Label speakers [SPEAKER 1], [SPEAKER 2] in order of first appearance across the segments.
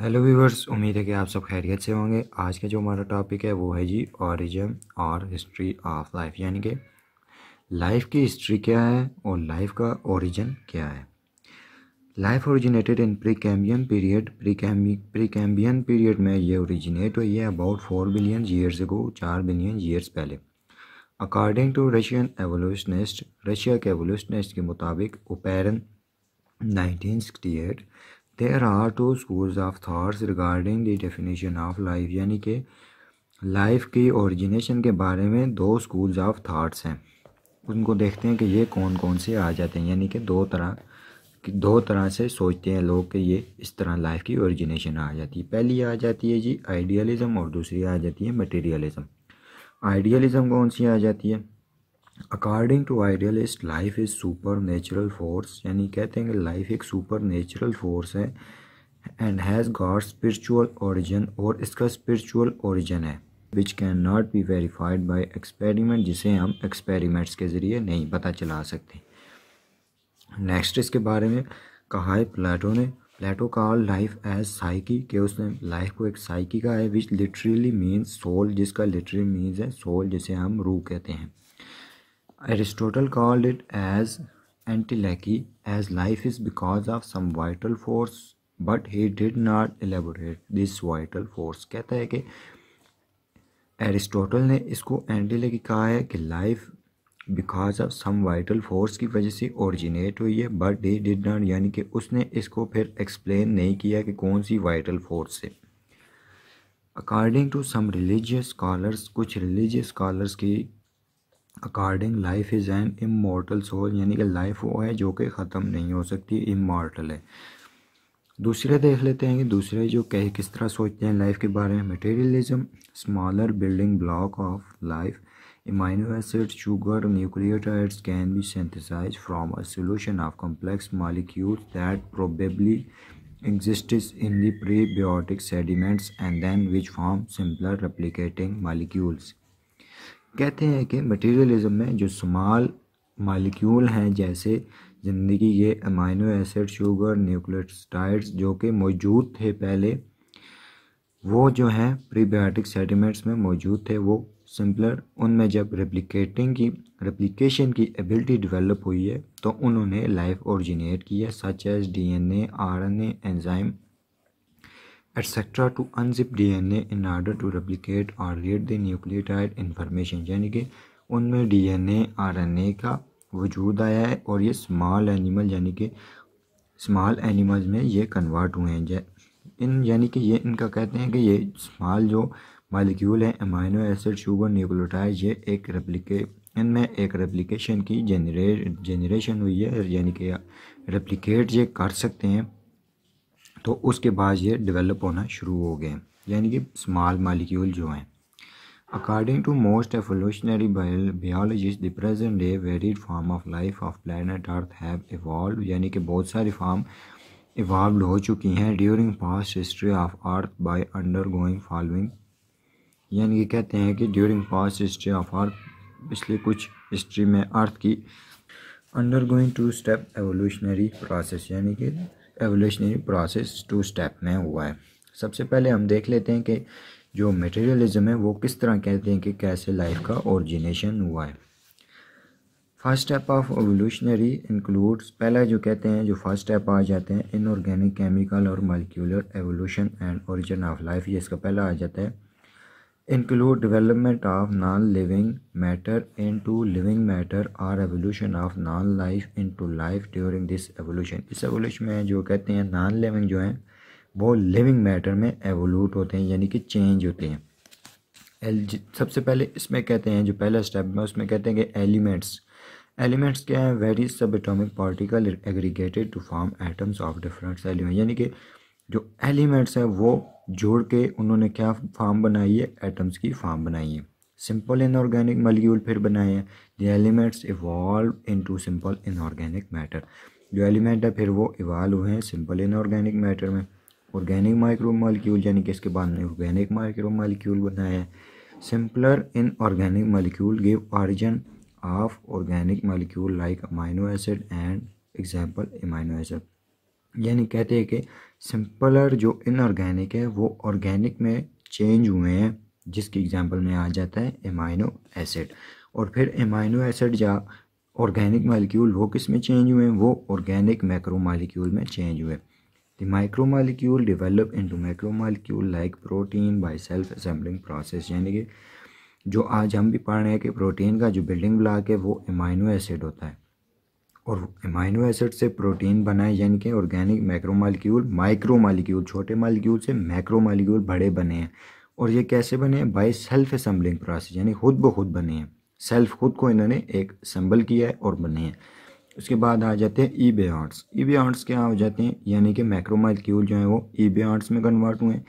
[SPEAKER 1] hello viewers उम्मीद है कि आप सब खैरियत से होंगे आज का जो हमारा टॉपिक है वो है जी ऑरिजन और हिस्ट्री ऑफ लाइफ यानी कि लाइफ की हिस्ट्री क्या है और लाइफ का ओरिजिन क्या है life originated in Precambrian period Precambrian period में ये ओरिजिनेट हुई है अबाउट फोर बिलियन ईयर्स को चार बिलियन ईयर्स पहले according to Russian evolutionist Russia के एवोल्यूशनिस्ट के मुताबिक Oparin 1968 there are two school of thoughts regarding the definition of life यानी कि लाइफ की ओरिजिनेशन के बारे में दो स्कूल ऑफ थाट्स हैं उनको देखते हैं कि ये कौन कौन से आ जाते हैं यानी कि दो तरह दो तरह से सोचते हैं लोग कि ये इस तरह लाइफ की ओरिजिनेशन आ जाती है पहली आ जाती है जी आइडियलिज़म और दूसरी आ जाती है मटेरियलिज़म आइडियलिज़म कौन सी आ जाती है according to idealist life is supernatural force यानी कहते हैं कि लाइफ एक सुपर नेचुरल फोर्स है and has God spiritual origin और इसका स्पिरिचुअल ओरिजिन है which can not be verified by experiment जिसे हम एक्सपेरिमेंट्स के ज़रिए नहीं पता चला सकते नेक्स्ट इसके बारे में कहा है प्लेटो ने प्लेटो का लाइफ एज साइकी के उसने लाइफ को एक साइकी का है विच लिटरली मीन्स सोल जिसका लिटरली मीन्स है सोल जिसे हम रू कहते हैं Aristotle called it as entelechy as life is because of some vital force but he did not elaborate this vital force कहता है कि एरिस्टोटल ने इसको एंटिले की कहा है कि life because of some vital force की वजह से ओरिजिनेट हुई है बट ही डिड नॉट यानी कि उसने इसको फिर एक्सप्लेन नहीं किया कि कौन सी वाइटल फोर्स है according to some religious scholars कुछ रिलीजियस स्कॉलर्स की according life is an immortal soul यानी कि लाइफ वो है जो कि ख़त्म नहीं हो सकती इमोटल है दूसरे देख लेते हैं कि दूसरे जो कह किस तरह सोचते हैं लाइफ के बारे में materialism smaller building block of life amino acid sugar nucleotides can be synthesize from a solution of complex molecule that probably in the pre prebiotic sediments and then which form simpler replicating molecules कहते हैं कि materialism में जो small molecule हैं जैसे ज़िंदगी के amino acid sugar nucleotides जो कि मौजूद थे पहले वो जो हैं प्रीबायोटिक सेडिमेंट्स में मौजूद थे वो सिंपलर उनमें जब रेप्लिकेटिंग की रेप्लिकेशन की एबिलिटी डेवलप हुई है तो उन्होंने लाइफ ओरिजिनेट किया such as DNA RNA enzyme etcetera to unzip DNA in order to replicate और रीड द न्यूक्लियोटाइड इन्फॉर्मेशन यानी कि उनमें डीएनए आरएनए का वजूद आया है और ये स्मॉल एनिमल यानी कि स्मॉल एनिमल्स में ये कन्वर्ट हुए हैं इन यानी कि ये इनका कहते हैं कि ये स्मॉल जो मालिक्यूल है अमाइनो एसिड शुगर न्यूक्लियोटाइड ये एक रेप्लिके इनमें एक रेप्लिकेशन की जनरेट जनरेशन हुई है यानी कि रेप्लिकेट ये कर सकते हैं तो उसके बाद ये डेवलप होना शुरू हो गए यानी कि स्मॉल मालिक्यूल जो हैं according to most evolutionary biologist the present day varied form of life of planet Earth have evolve यानी कि बहुत सारी फॉर्म इवॉल्व हो चुकी हैं during past history of Earth by undergoing following यानी कि कहते हैं कि during past history of Earth पिछले कुछ हिस्ट्री में अर्थ की undergoing two step evolutionary process यानी कि एवोल्यूशनरी प्रोसेस टू स्टेप में हुआ है सबसे पहले हम देख लेते हैं कि जो मटेरियलिज्म है वो किस तरह कहते हैं कि कैसे लाइफ का ओरिजिनेशन हुआ है first step of evolutionary includes पहला जो कहते हैं जो फर्स्ट स्टेप आ जाते हैं इनऑर्गेनिक केमिकल और molecular evolution and origin of life ये इसका पहला आ जाता है include development of non-living matter into living matter और evolution of non-life into life during this evolution इस evolution में जो कहते हैं non-living जो हैं वो living matter में evolute होते हैं यानी कि change होते हैं सबसे पहले इसमें कहते हैं जो पहला स्टेप में उसमें कहते हैं कि एलिमेंट्स एलिमेंट्स क्या है very subatomic particle aggregated to form atoms of different element यानी कि जो एलिमेंट्स हैं वो जोड़ के उन्होंने क्या फार्म बनाई है एटम्स की फार्म बनाई है सिंपल इनऑर्गेनिक मलिक्यूल फिर बनाए हैं the elements evolve into simple inorganic matter जो एलिमेंट है फिर वो इवाल्व हुए हैं सिंपल इनऑर्गेनिक मैटर में ऑर्गेनिक माइक्रो मालिक्यूल यानी कि इसके बाद में ऑर्गेनिक माइक्रो मालिक्यूल बनाए हैं simpler inorganic molecule give origin of organic molecule like amino acid and example amino acid यानी कहते हैं कि सिंपलर जो इनऑर्गेनिक है वो ऑर्गेनिक में चेंज हुए हैं जिसकी एग्जांपल में आ जाता है एमाइनो एसिड और फिर एमाइनो एसिड या ऑर्गेनिक मालिक्यूल वो किस में चेंज हुए हैं वो ऑर्गेनिक मैक्रो मालिक्यूल में चेंज हुए micro molecule develop into micro molecule like protein by self assembling process यानी कि जो आज हम भी पढ़ रहे हैं कि प्रोटीन का जो बिल्डिंग ब्लॉक है वो एमाइनो एसिड होता है और अमाइनो एसिड से प्रोटीन बनाए यानी कि organic micro molecule micro molecule छोटे मालिक्यूल से माइक्रो मालिक्यूल बड़े बने हैं और ये कैसे बने हैं बाई सेल्फ असम्बलिंग प्रोसेस यानी खुद ब खुद बने हैं सेल्फ खुद को इन्होंने एक असम्बल किया है और बने हैं उसके बाद आ जाते हैं ई बेआर्ट्स ई बेआर्ट्स क्या हो जाते हैं यानी कि माइक्रो मालिक्यूल जो हैं वो ई e बेआर्ट्स में कन्वर्ट हुए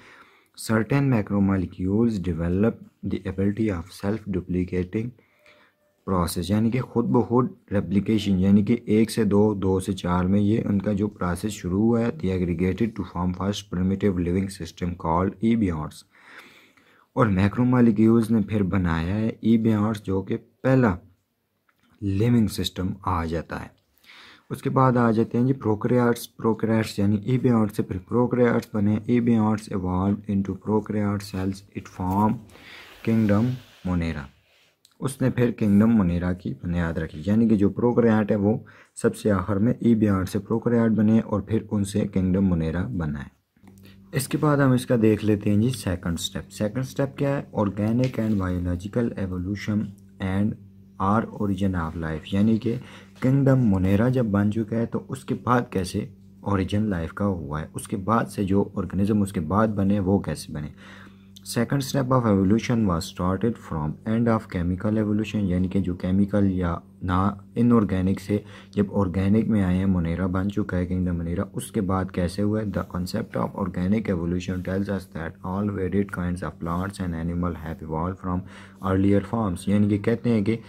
[SPEAKER 1] certain molecules develop the ability of self duplicating process यानी कि खुद ब खुद रेप्लिकेशन यानी कि एक से दो दो से चार में ये उनका जो प्रोसेस शुरू हुआ है the aggregated to form first primitive living system called ई बियॉर्स और मैक्रो मालिक्यूल्स ने फिर बनाया है ई बियॉर्स जो कि पहला लिविंग सिस्टम आ जाता है उसके बाद आ जाते हैं जी प्रोक्रियार्ट्स प्रोक्रियार्ट्स यानी ई बियॉर्ट्स से फिर प्रोक्रियार्ट्स बने ई बियॉर्ट्स evolve to prokaryote cells it form kingdom Monera उसने फिर किंगडम मनेरा की बुनियाद रखी यानी कि जो प्रोकरियाट है वो सबसे आखिर में ई बिहार से प्रोक्रयाट बने और फिर उनसे किंगडम मनेरा बनाए इसके बाद हम इसका देख लेते हैं जी सेकंड स्टेप सेकंड स्टेप क्या है organic and biological evolution and are origin of life यानी कि किंगडम मोनेरा जब बन चुका है तो उसके बाद कैसे ओरिजिन लाइफ का हुआ है उसके बाद से जो ऑर्गेनिज्म उसके बाद बने वो कैसे बने second step of evolution was started from end of chemical evolution यानी कि जो केमिकल या ना इनऑर्गेनिक से जब ऑर्गेनिक में आए हैं मनेरा बन चुका है किंगडम मोनेरा उसके बाद कैसे हुआ the concept of organic evolution tells us that all varied kind of plants and animal have evolve from earlier forms यानी कि कहते हैं कि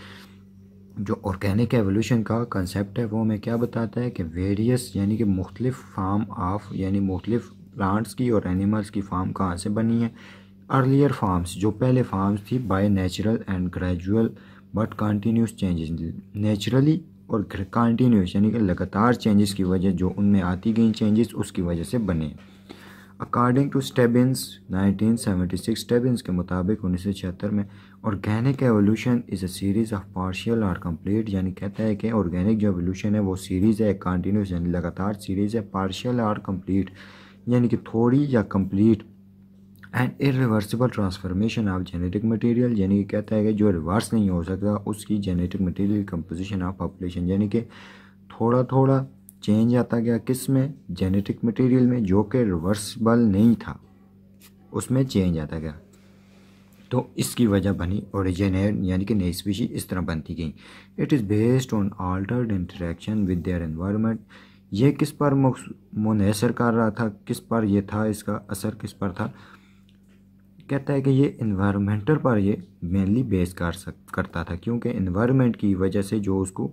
[SPEAKER 1] जो ऑर्गेनिक एवोल्यूशन का कंसेप्ट है वो हमें क्या बताता है कि वेरियस यानी कि मुख्तलिफ फार्म ऑफ यानी मुख्तलिफ प्लांट्स की और एनिमल्स की फार्म कहाँ से बनी है अर्लियर फार्म्स जो पहले फार्म्स थी by natural and gradual but continuous changes naturally और कंटिन्यूस यानी कि लगातार चेंजेस की वजह जो उनमें आती गई चेंजेस उसकी वजह से बने अकॉर्डिंग टू स्टेबिन्स 1976 स्टेबिन्स के मुताबिक उन्नीस में organic evolution is a series of partial और कम्प्लीट यानी कहता है कि ऑर्गेनिक जो एवोल्यूशन है वो सीरीज़ है कंटिन्यूस यानी लगातार सीरीज़ है पार्शियल और कंप्लीट यानी कि थोड़ी या complete and irreversible transformation of genetic material यानी कि कहता है कि जो रिवर्स नहीं हो सकता उसकी genetic material composition of population यानी कि थोड़ा थोड़ा चेंज आता गया किस में जेनेटिक मटेरियल में जो कि रिवर्सिबल नहीं था उसमें चेंज आता गया तो इसकी वजह बनी ओरिजिनेट यानी कि नई स्पीशी इस तरह बनती गई it is based on altered interaction with their environment ये किस पर मुनसर कर रहा था किस पर यह था इसका असर किस पर था कहता है कि ये इन्वायरमेंटल पर ये मेनली बेस कर सक करता था क्योंकि इन्वायरमेंट की वजह से जो उसको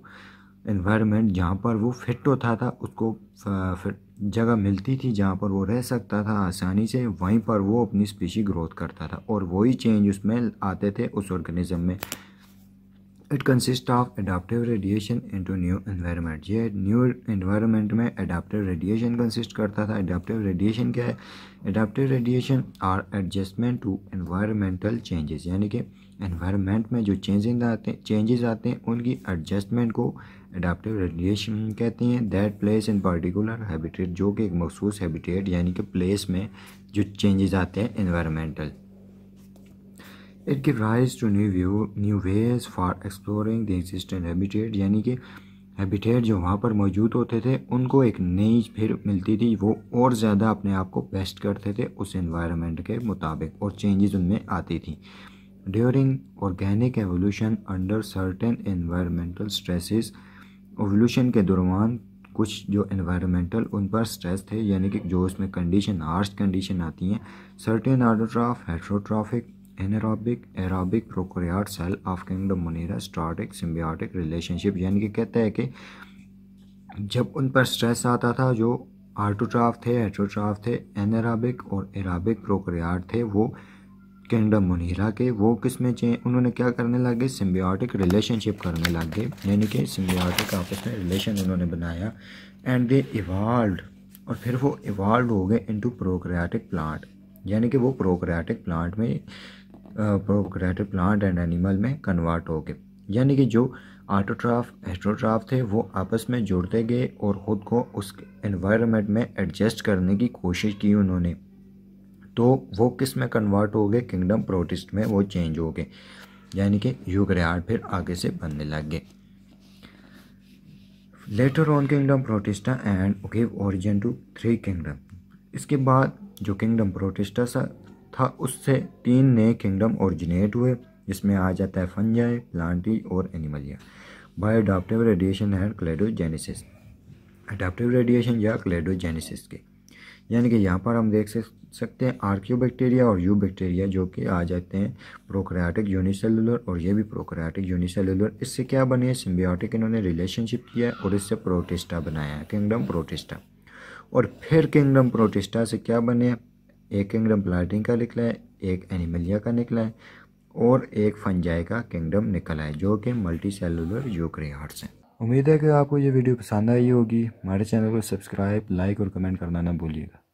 [SPEAKER 1] इन्वायरमेंट जहाँ पर वो फिट होता था उसको फिट जगह मिलती थी जहाँ पर वो रह सकता था आसानी से वहीं पर वो अपनी स्पीशी ग्रोथ करता था और वही चेंज उसमें आते थे उस ऑर्गेनिज़म में it consist of adaptive radiation into new environment ये न्यू इन्वायरमेंट में अडाप्टिव रेडिएशन कंसिस्ट करता था अडाप्टिव रेडिएशन क्या है adaptive radiation are adjustment to environmental changes यानी कि इन्वायरमेंट में जो चेंजेस आते हैं चेंजेस आते हैं उनकी एडजस्टमेंट को अडाप्टिव रेडिएशन कहते हैं that place in particular habitat जो कि एक मखसूस हैबिटेट यानी कि प्लेस में जो चेंजेस आते हैं environmental it give rise to new view new ways for exploring the existent habitat यानी कि हैबिटेट जो वहाँ पर मौजूद होते थे उनको एक नई फिर मिलती थी वो और ज़्यादा अपने आप को बेस्ट करते थे उस इन्वायरमेंट के मुताबिक और चेंजेस उनमें आती थी during organic evolution under certain environmental stresses evolution के दौरान कुछ जो इन्वायरमेंटल उन पर स्ट्रेस थे यानी कि जो उसमें कंडीशन हार्श कंडीशन आती हैं certain of heterotrophic anaerobic aerobic prokaryote cell of kingdom Monera started symbiotic relationship यानी कि कहते हैं कि जब उन पर स्ट्रेस आता था जो आर्टोट्राफ थे एट्रोट्राफ थे एनारोबिक और एराबिक प्रोक्रियाट थे वो किंगडम मुनीरा के वो किस में चें उन्होंने क्या करने लगे सिम्बियाटिक रिलेशनशिप करने लग गए यानी कि सिम्बियाटिक आपस में रिलेशन उन्होंने बनाया एंड दे इवाल्व और फिर वो इवाल्व हो गए इनटू प्रोक्रियाटिक प्लांट यानी कि वो प्रोक्रियाटिक प्लांट में प्रोक्रेटिव प्लांट एंड एनिमल में कन्वर्ट हो गए यानी कि जो आटोट्राफ हेट्रोट्राफ थे वो आपस में जुड़ते गए और ख़ुद को उस एनवायरनमेंट में एडजस्ट करने की कोशिश की उन्होंने तो वो किस में कन्वर्ट हो गए किंगडम प्रोटिस्ट में वो चेंज हो गए यानी कि यूग्रेहाट फिर आगे से बनने लग गए later on kingdom Protista and give origin to three kingdom इसके बाद जो किंगडम प्रोटिस्टा था उससे तीन नए किंगडम ओरिजिनेट हुए जिसमें आ जाता है फंजाई प्लांटी और Animalia by adaptive radiation and cladogenesis adaptive radiation या क्लेडोजेनेसिस के यानी कि यहाँ पर हम देख सकते हैं आर्क्यू बैक्टीरिया और यू बैक्टीरिया जो कि आ जाते हैं प्रोक्राटिक यूनिसेलुलर और ये भी प्रोक्राटिक यूनिसेलुलर इससे क्या बने सिम्बियोटिक इन्होंने रिलेशनशिप किया और इससे प्रोटिस्टा बनाया किंगडम प्रोटिस्टा और फिर किंगडम प्रोटिस्टा से क्या बने एक किंगडम प्लांटिंग का निकला है एक एनिमलिया का निकला है और एक फंजाई का किंगडम निकला है जो कि मल्टी सेलुलर यूक्रियाट्स हैं उम्मीद है कि आपको ये वीडियो पसंद आई होगी हमारे चैनल को सब्सक्राइब लाइक और कमेंट करना ना भूलिएगा